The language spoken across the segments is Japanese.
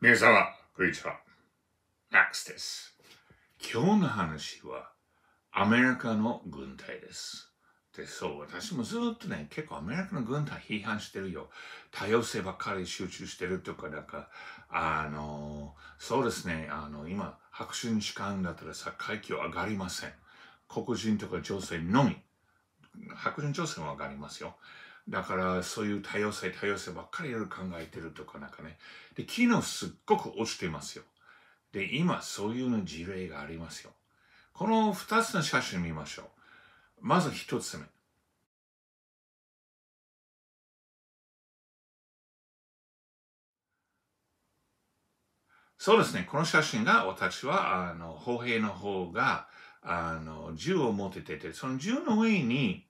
皆様、こんにちは。マックスです。今日の話は、アメリカの軍隊です。で、そう、私もずっとね、結構アメリカの軍隊批判してるよ。多様性ばっかり集中してるとか、なんか、あの、そうですね、あの、今、白紙に官んだったらさ、階級上がりません。黒人とか女性のみ。白人女性も上がりますよ。だからそういう多様性多様性ばっかりいろいろ考えてるとかなんかね。で、機能すっごく落ちてますよ。で、今そういうの事例がありますよ。この2つの写真見ましょう。まず1つ目。そうですね、この写真が私は、あの、砲兵の方が、あの、銃を持ってて、その銃の上に、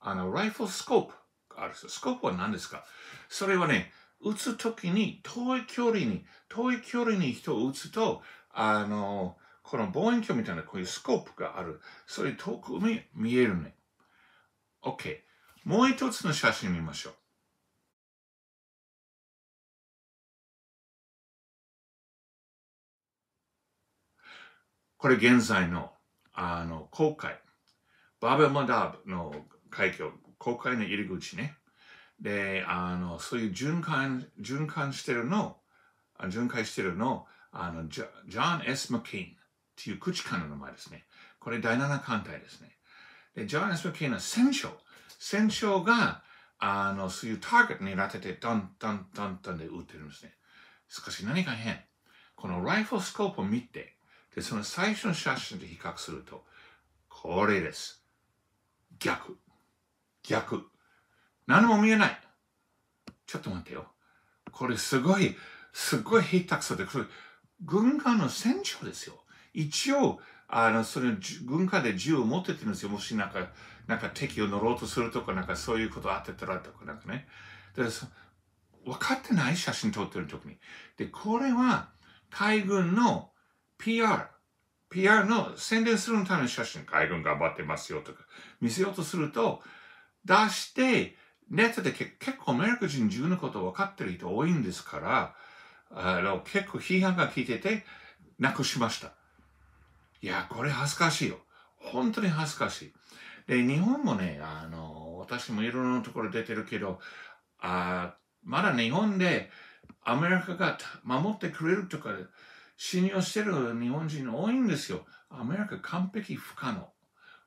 あの、ライフルスコープあるんですスコープは何ですかそれはね、打つときに遠い距離に、遠い距離に人を打つと、あの、この望遠鏡みたいなこういうスコープがある。それ遠くに見えるね。OK。もう一つの写真見ましょう。これ現在の、あの、航海。バーベルマダーブの海峡国会の入り口ね。で、あの、そういう循環、循環してるの、巡回してるの、あの、ジョン・ S・ マケインっていう口からの名前ですね。これ第7艦隊ですね。で、ジョン・エス・マケインは戦勝。戦勝が、あの、そういうターゲットに当てて、ドン、ドン、ドン、ドンで撃ってるんですね。しかし何か変。このライフルスコープを見て、で、その最初の写真と比較すると、これです。逆。逆。何も見えない。ちょっと待ってよ。これすごい、すごい下手くそで、これ、軍艦の船長ですよ。一応、あの、それ、軍艦で銃を持っててるんですよ。もしなんか、なんか敵を乗ろうとするとか、なんかそういうことあってたらとか、なんかね。だから分かってない写真撮ってる時に。で、これは、海軍の PR、PR の宣伝するための写真、海軍頑張ってますよとか、見せようとすると、出して、ネットで結構アメリカ人自分のこと分かってる人多いんですから、あの、結構批判が効いてて、なくしました。いや、これ恥ずかしいよ。本当に恥ずかしい。で、日本もね、あの、私もいろんなところ出てるけど、あまだ日本でアメリカが守ってくれるとか、信用してる日本人多いんですよ。アメリカ完璧不可能。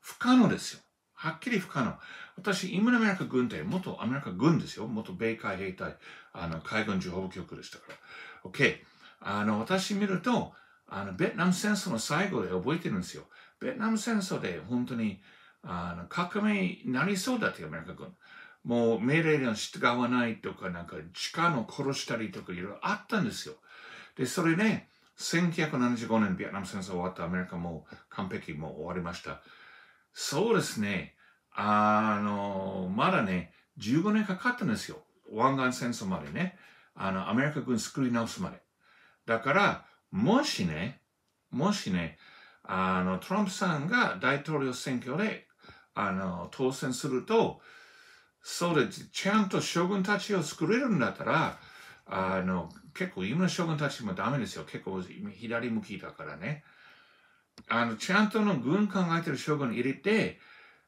不可能ですよ。はっきり不可能。私、今のアメリカ軍隊、元アメリカ軍ですよ。元米海兵隊、あの、海軍情報局でしたから。OK。あの、私見ると、あの、ベトナム戦争の最後で覚えてるんですよ。ベトナム戦争で本当に、あの、革命になりそうだってアメリカ軍。もう命令に従わないとか、なんか、地下を殺したりとか、いろいろあったんですよ。で、それね、1975年、ベトナム戦争終わったアメリカも完璧もう終わりました。そうですね。あの、まだね、15年かかったんですよ。湾岸戦争までね。あの、アメリカ軍作り直すまで。だから、もしね、もしね、あの、トランプさんが大統領選挙で、あの、当選すると、そうです。ちゃんと将軍たちを作れるんだったら、あの、結構今の将軍たちもダメですよ。結構左向きだからね。あの、ちゃんとの軍考えてる将軍入れて、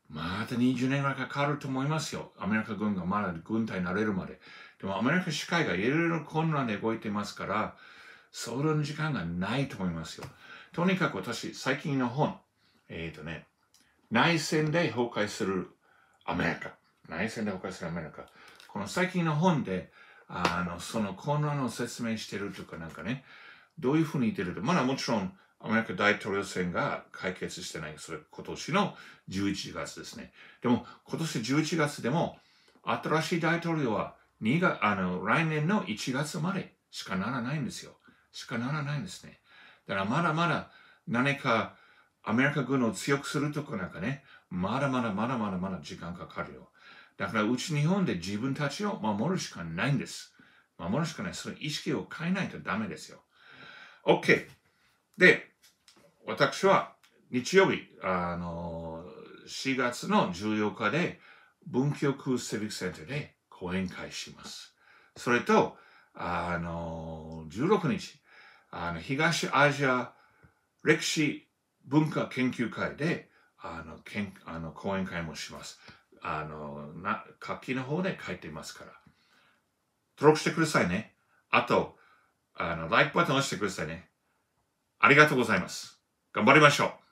また20年ぐらいかかると思いますよ。アメリカ軍がまだ軍隊になれるまで。でもアメリカ司会がいろいろ混乱で動いてますから、相談の時間がないと思いますよ。とにかく私、最近の本、えっ、ー、とね、内戦で崩壊するアメリカ。内戦で崩壊するアメリカ。この最近の本で、あの、その混乱を説明してるとかなんかね、どういうふうに言ってると、まだもちろん、アメリカ大統領選が解決してないそれ今年の11月ですね。でも、今年11月でも、新しい大統領は2月、あの、来年の1月までしかならないんですよ。しかならないんですね。だからまだまだ何かアメリカ軍を強くするとかなんかね、まだまだまだまだまだ時間かかるよ。だからうち日本で自分たちを守るしかないんです。守るしかない。その意識を変えないとダメですよ。OK。で、私は日曜日、あの、4月の14日で、文京区セビックセンターで講演会します。それと、あの、16日、あの、東アジア歴史文化研究会で、あの、けんあの講演会もします。あの、な、活気の方で書いていますから。登録してくださいね。あと、あの、LIKE ボタン押してくださいね。ありがとうございます。頑張りましょう